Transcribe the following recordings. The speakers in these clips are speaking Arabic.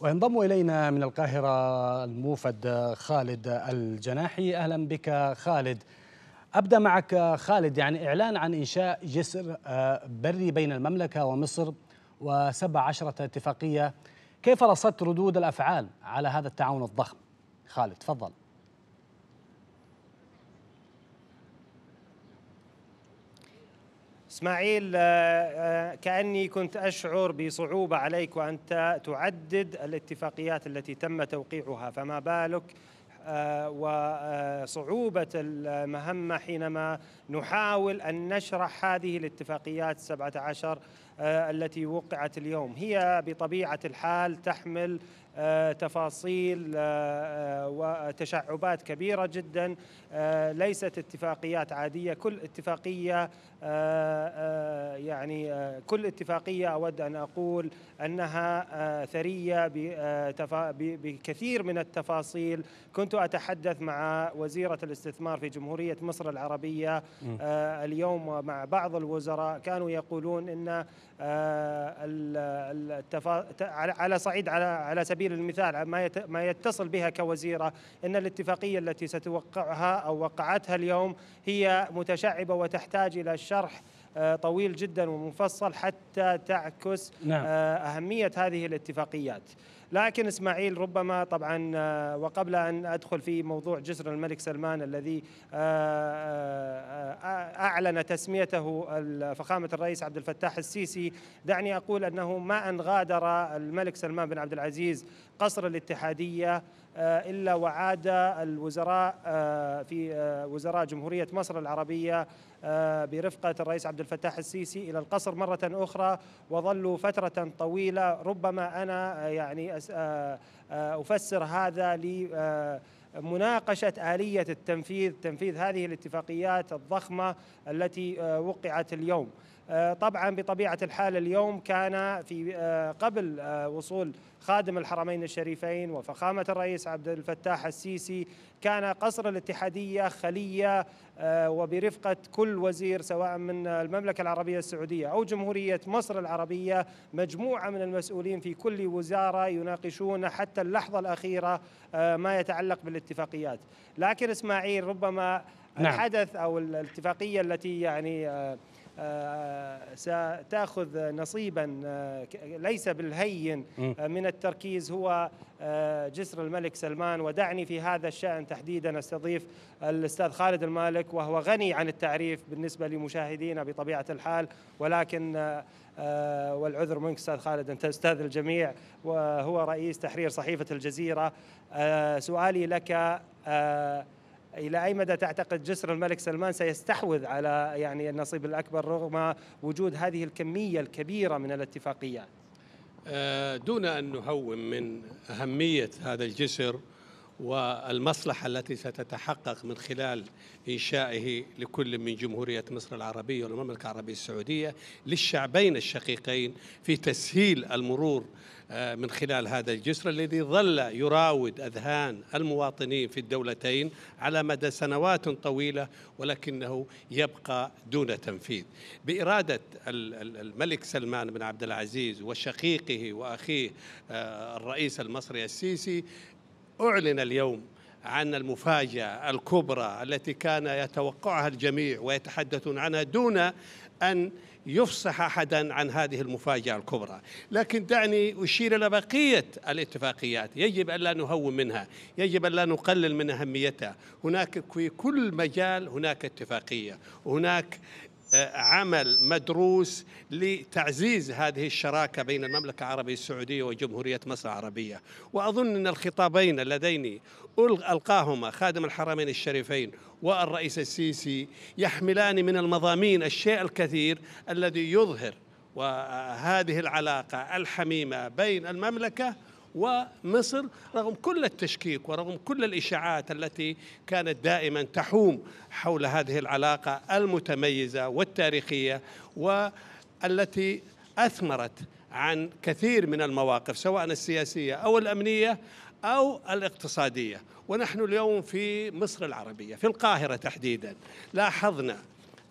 وينضم إلينا من القاهرة الموفد خالد الجناحي أهلا بك خالد أبدأ معك خالد يعني إعلان عن إنشاء جسر آه، بري بين المملكة ومصر وسبع عشرة اتفاقية كيف رصدت ردود الأفعال على هذا التعاون الضخم خالد تفضل اسماعيل آه، آه، كأني كنت أشعر بصعوبة عليك وأنت تعدد الاتفاقيات التي تم توقيعها فما بالك آه، وصعوبة المهمة حينما نحاول أن نشرح هذه الاتفاقيات 17 التي وقعت اليوم هي بطبيعة الحال تحمل آه، تفاصيل آه، آه، وتشعبات كبيرة جدا ليست اتفاقيات عادية كل اتفاقية يعني كل اتفاقية أود أن أقول أنها ثرية بكثير من التفاصيل كنت أتحدث مع وزيرة الاستثمار في جمهورية مصر العربية اليوم مع بعض الوزراء كانوا يقولون أن آه، التفا... على صعيد على على سبيل المثال ما ما يتصل بها كوزيره ان الاتفاقيه التي ستوقعها او وقعتها اليوم هي متشعبه وتحتاج الى شرح آه، طويل جدا ومفصل حتى تعكس نعم. آه، اهميه هذه الاتفاقيات. لكن اسماعيل ربما طبعا آه، وقبل ان ادخل في موضوع جسر الملك سلمان الذي آه، آه، اعلن تسميته فخامه الرئيس عبد الفتاح السيسي دعني اقول انه ما ان غادر الملك سلمان بن عبد العزيز قصر الاتحادية آه، إلا وعاد الوزراء آه، في آه، وزراء جمهورية مصر العربية برفقة الرئيس عبد الفتاح السيسي إلى القصر مرة أخرى وظلوا فترة طويلة ربما أنا يعني أفسر هذا لمناقشة مناقشة آلية التنفيذ تنفيذ هذه الاتفاقيات الضخمة التي وقعت اليوم طبعا بطبيعة الحال اليوم كان في قبل وصول خادم الحرمين الشريفين وفخامة الرئيس عبد الفتاح السيسي كان قصر الاتحادية خلية آه، وبرفقة كل وزير سواء من المملكة العربية السعودية أو جمهورية مصر العربية مجموعة من المسؤولين في كل وزارة يناقشون حتى اللحظة الأخيرة آه، ما يتعلق بالاتفاقيات لكن إسماعيل ربما نعم. الحدث أو الاتفاقية التي يعني آه، آه، ستاخذ نصيبا آه، ليس بالهين آه، من التركيز هو جسر الملك سلمان ودعني في هذا الشان تحديدا استضيف الاستاذ خالد المالك وهو غني عن التعريف بالنسبه لمشاهدينا بطبيعه الحال ولكن والعذر منك استاذ خالد انت استاذ الجميع وهو رئيس تحرير صحيفه الجزيره سؤالي لك الى اي مدى تعتقد جسر الملك سلمان سيستحوذ على يعني النصيب الاكبر رغم وجود هذه الكميه الكبيره من الاتفاقيات؟ آه، دون ان نهوم من اهميه هذا الجسر والمصلحة التي ستتحقق من خلال إنشائه لكل من جمهورية مصر العربية والمملكة العربية السعودية للشعبين الشقيقين في تسهيل المرور آه، من خلال هذا الجسر الذي ظل يراود أذهان المواطنين في الدولتين على مدى سنوات طويلة ولكنه يبقى دون تنفيذ بإرادة الملك سلمان بن عبد العزيز وشقيقه وأخيه آه، الرئيس المصري السيسي أعلن اليوم عن المفاجأة الكبرى التي كان يتوقعها الجميع ويتحدثون عنها دون أن يفصح أحدا عن هذه المفاجأة الكبرى لكن دعني أشير إلى بقية الاتفاقيات يجب ألا نهون منها يجب ألا نقلل من أهميتها هناك في كل مجال هناك اتفاقية هناك عمل مدروس لتعزيز هذه الشراكة بين المملكة العربية السعودية وجمهورية مصر العربية وأظن أن الخطابين اللذين ألقاهما خادم الحرمين الشريفين والرئيس السيسي يحملان من المضامين الشيء الكثير الذي يظهر وهذه العلاقة الحميمة بين المملكة ومصر رغم كل التشكيك ورغم كل الإشاعات التي كانت دائما تحوم حول هذه العلاقة المتميزة والتاريخية والتي أثمرت عن كثير من المواقف سواء السياسية أو الأمنية أو الاقتصادية ونحن اليوم في مصر العربية في القاهرة تحديدا لاحظنا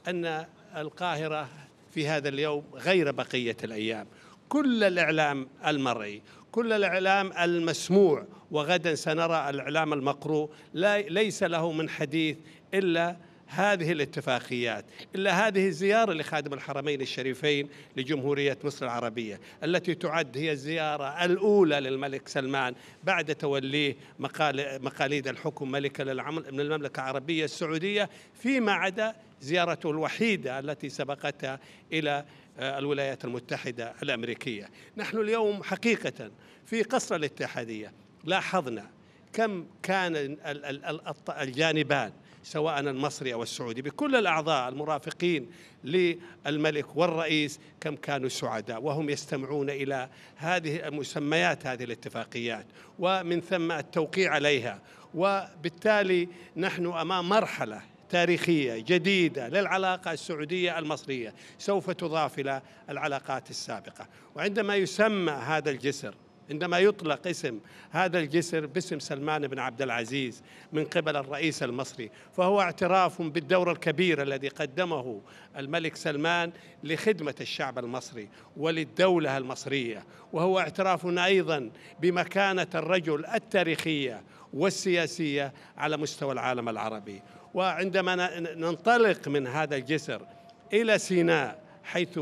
أن القاهرة في هذا اليوم غير بقية الأيام كل الإعلام المرئي كل الإعلام المسموع وغدا سنرى الإعلام المقروء لا ليس له من حديث إلا هذه الاتفاقيات إلا هذه الزيارة لخادم الحرمين الشريفين لجمهورية مصر العربية التي تعد هي الزيارة الأولى للملك سلمان بعد توليه مقاليد الحكم ملكا للعمل من المملكة العربية السعودية فيما عدا زيارته الوحيدة التي سبقتها إلى آه، الولايات المتحدة الأمريكية نحن اليوم حقيقة في قصر الاتحادية لاحظنا كم كان الجانبان سواء المصري او السعودي بكل الاعضاء المرافقين للملك والرئيس كم كانوا سعداء وهم يستمعون الى هذه مسميات هذه الاتفاقيات ومن ثم التوقيع عليها وبالتالي نحن امام مرحله تاريخية جديدة للعلاقة السعودية المصرية سوف تضاف إلى العلاقات السابقة وعندما يسمى هذا الجسر عندما يطلق اسم هذا الجسر باسم سلمان بن عبد العزيز من قبل الرئيس المصري فهو اعتراف بالدور الكبير الذي قدمه الملك سلمان لخدمة الشعب المصري وللدولة المصرية وهو اعتراف أيضا بمكانة الرجل التاريخية والسياسية على مستوى العالم العربي وعندما ننطلق من هذا الجسر إلى سيناء حيث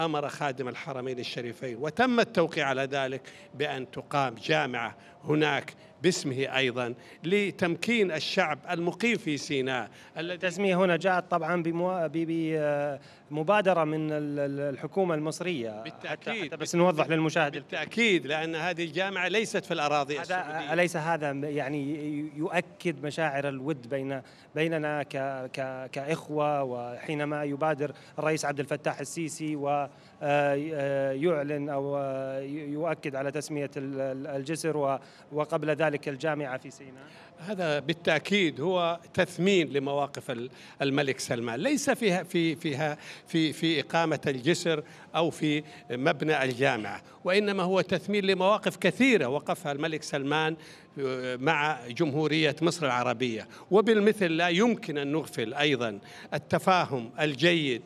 امر خادم الحرمين الشريفين وتم التوقيع على ذلك بان تقام جامعه هناك باسمه أيضا لتمكين الشعب المقيم في سيناء التسمية هنا جاءت طبعا بمبادرة من الحكومة المصرية بالتأكيد حتى, حتى بس نوضح للمشاهد بالتأكيد لأن هذه الجامعة ليست في الأراضي السعوديه أليس هذا يعني يؤكد مشاعر الود بين بيننا كإخوة وحينما يبادر الرئيس عبد الفتاح السيسي و آه، آه، يعلن أو آه، يؤكد على تسمية الجسر وقبل ذلك الجامعة في سيناء هذا بالتأكيد هو تثمين لمواقف الملك سلمان ليس فيها في فيها في في إقامة الجسر أو في مبنى الجامعة وإنما هو تثمين لمواقف كثيرة وقفها الملك سلمان مع جمهورية مصر العربية وبالمثل لا يمكن أن نغفل أيضا التفاهم الجيد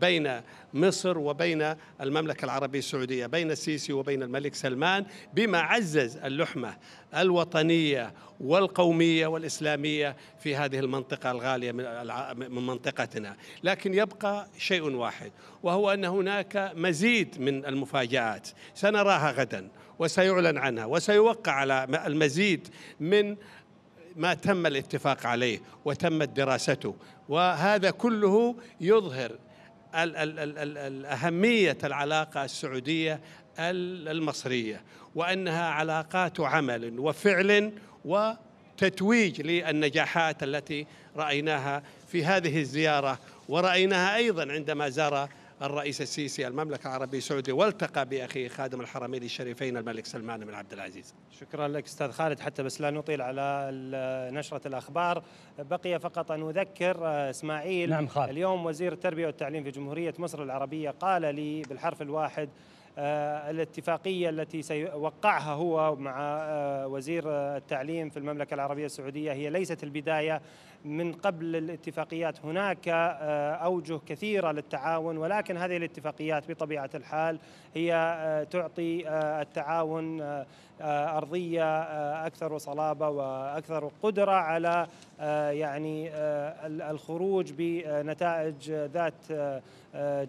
بين مصر وبين المملكة العربية السعودية بين السيسي وبين الملك سلمان بما عزز اللحمة الوطنية والقومية والإسلامية في هذه المنطقة الغالية من منطقتنا لكن يبقى شيء واحد وهو أن هناك مزيد من المفاجآت سنراها غدا وسيعلن عنها وسيوقع على المزيد من ما تم الاتفاق عليه وتمت دراسته وهذا كله يظهر أهمية العلاقة السعودية المصرية وأنها علاقات عمل وفعل وتتويج للنجاحات التي رأيناها في هذه الزيارة ورأيناها أيضا عندما زار الرئيس السيسي المملكة العربية السعودية والتقى بأخيه خادم الحرمين الشريفين الملك سلمان بن عبد العزيز شكرا لك أستاذ خالد حتى بس لا نطيل على نشرة الأخبار بقي فقط أن أذكر آه، إسماعيل نعم خالد. اليوم وزير التربية والتعليم في جمهورية مصر العربية قال لي بالحرف الواحد آه، الاتفاقية التي سيوقعها هو مع آه، وزير التعليم في المملكة العربية السعودية هي ليست البداية من قبل الاتفاقيات هناك آه، أوجه كثيرة للتعاون ولكن هذه الاتفاقيات بطبيعة الحال هي تعطي التعاون أرضية أكثر صلابة وأكثر قدرة على يعني الخروج بنتائج ذات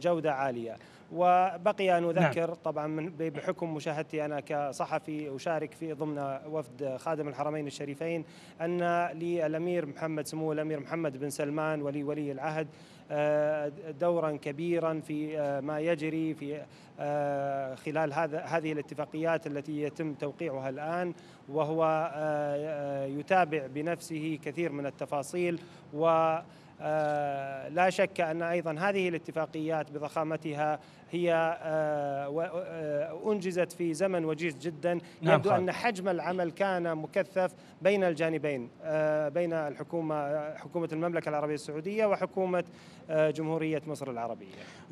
جودة عالية وبقي أن نعم. أذكر نعم. طبعا بحكم مشاهدتي أنا كصحفي أشارك في ضمن وفد خادم الحرمين الشريفين أن للأمير محمد سمو الأمير محمد بن سلمان ولي ولي العهد آه، دورا كبيرا في آه، ما يجري في آه، خلال هذا هذه الاتفاقيات التي يتم توقيعها الان وهو يتابع بنفسه كثير من التفاصيل و آه، لا شك أن أيضا هذه الاتفاقيات بضخامتها هي آه، آه، أنجزت في زمن وجيز جدا نعم يبدو أن حجم العمل كان مكثف بين الجانبين بين الحكومة حكومة المملكة العربية السعودية وحكومة جمهورية مصر العربية